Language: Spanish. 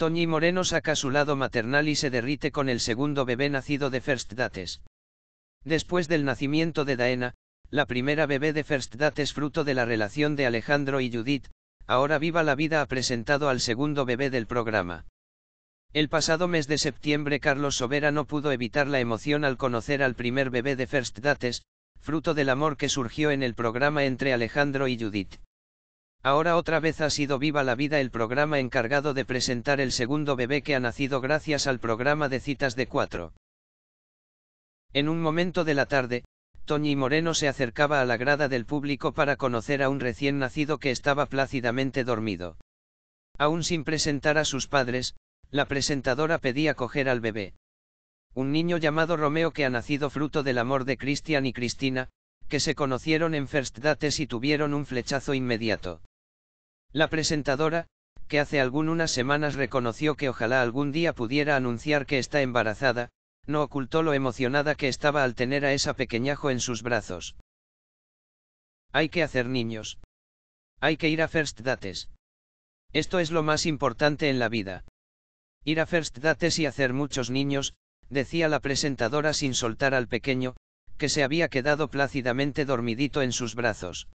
Toñi Moreno saca su lado maternal y se derrite con el segundo bebé nacido de First Dates. Después del nacimiento de Daena, la primera bebé de First Dates fruto de la relación de Alejandro y Judith, ahora viva la vida ha presentado al segundo bebé del programa. El pasado mes de septiembre Carlos Sobera no pudo evitar la emoción al conocer al primer bebé de First Dates, fruto del amor que surgió en el programa entre Alejandro y Judith. Ahora otra vez ha sido viva la vida el programa encargado de presentar el segundo bebé que ha nacido gracias al programa de citas de cuatro. En un momento de la tarde, Toñi Moreno se acercaba a la grada del público para conocer a un recién nacido que estaba plácidamente dormido. Aún sin presentar a sus padres, la presentadora pedía coger al bebé. Un niño llamado Romeo que ha nacido fruto del amor de Cristian y Cristina, que se conocieron en First Dates y tuvieron un flechazo inmediato. La presentadora, que hace algún unas semanas reconoció que ojalá algún día pudiera anunciar que está embarazada, no ocultó lo emocionada que estaba al tener a esa pequeñajo en sus brazos. Hay que hacer niños. Hay que ir a First Dates. Esto es lo más importante en la vida. Ir a First Dates y hacer muchos niños, decía la presentadora sin soltar al pequeño, que se había quedado plácidamente dormidito en sus brazos.